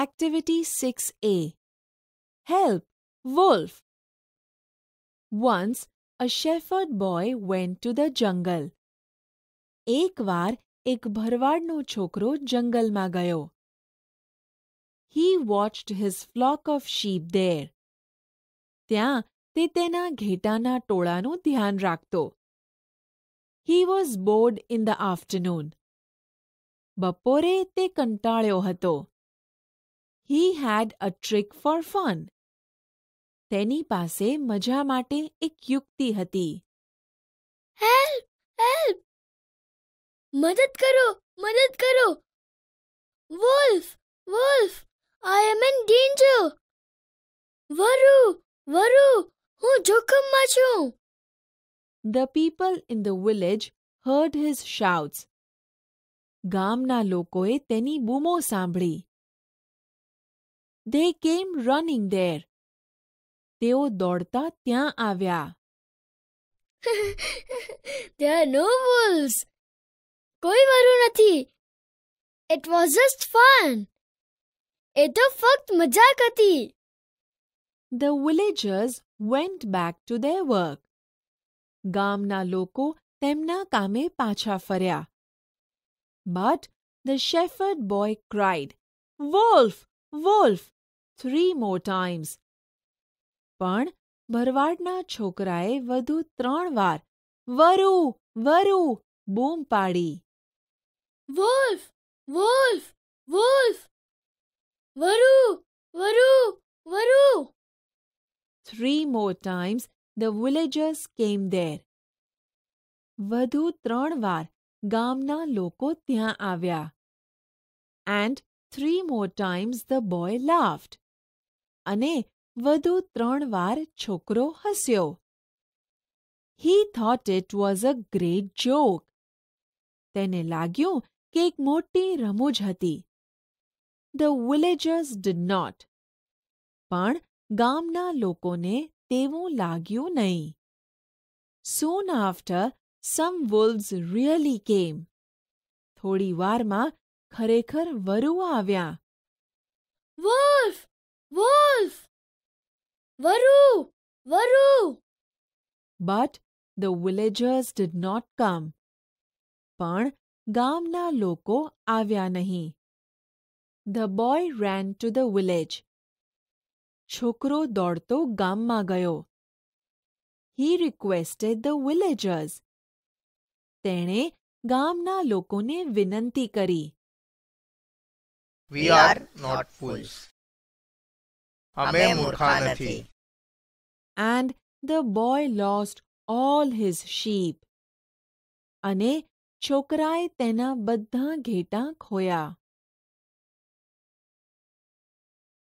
Activity 6A Help! Wolf! Once a shepherd boy went to the jungle. एक बार એકવાર એક ભરવાડનો जंगल में ગયો. He watched his flock of sheep there. त्यां ते तेना ઘેટાના ટોળાનું ध्यान રાખતો. He was bored in the afternoon. बपोरे ते કંટાળ્યો હતો he had a trick for fun. તેની પાસે મજા માટે એક યુક્તિ હતી. Help! Help! મદદ કરો! મદદ કરો! Wolf! Wolf! I am in danger! Varu! Varu! હું જોખમમાં છું! The people in the village heard his shouts. ગામના લોકોએ તેની બૂમો સાંભળી. They came running there. તેઓ દોડતા ત્યાં આવ્યા. There are no wolves. કોઈ વરુ નથી. It was just fun. એ તો ફક્ત મજાક The villagers went back to their work. ગામના લોકો તેમના કામે પાછા ફર્યા. But the shepherd boy cried, Wolf! Wolf! three more times. પણ ભરવાડના છોકરાએ વધુ ત્રણ વાર વરુ વરુ બૂમ પાડી wolf વોલ્ફ varu વરુ વરુ વરુ Three more times the villagers came there. વધુ ત્રણ વાર ગામના લોકો ત્યાં આવ્યા. And three more times the boy laughed. અને વધુ ત્રણ વાર છોકરો હસ્યો he thought it was a great joke તેને લાગ્યું કે એક મોટી રમૂજ હતી ધ વિલેજર્સ ડીડ નોટ પણ ગામના લોકોને તેવું લાગ્યું નહીં સૂન આફ્ટર સમ વુલ્વ્સ રિયલી કેમ થોડી વારમાં ખરેખર વરુઓ આવ્યા wolf Wolf! Varu! Varu! But the villagers did not come. પણ ગામના લોકો આવ્યા નહીં. The boy ran to the village. છોકરો દોડતો ગામમાં ગયો. He requested the villagers. તેણે ગામના લોકોને વિનંતી કરી. We are not fools. And the boy lost all his sheep. Ane છોકરાએ tena બધા ઘેટાં ખોયા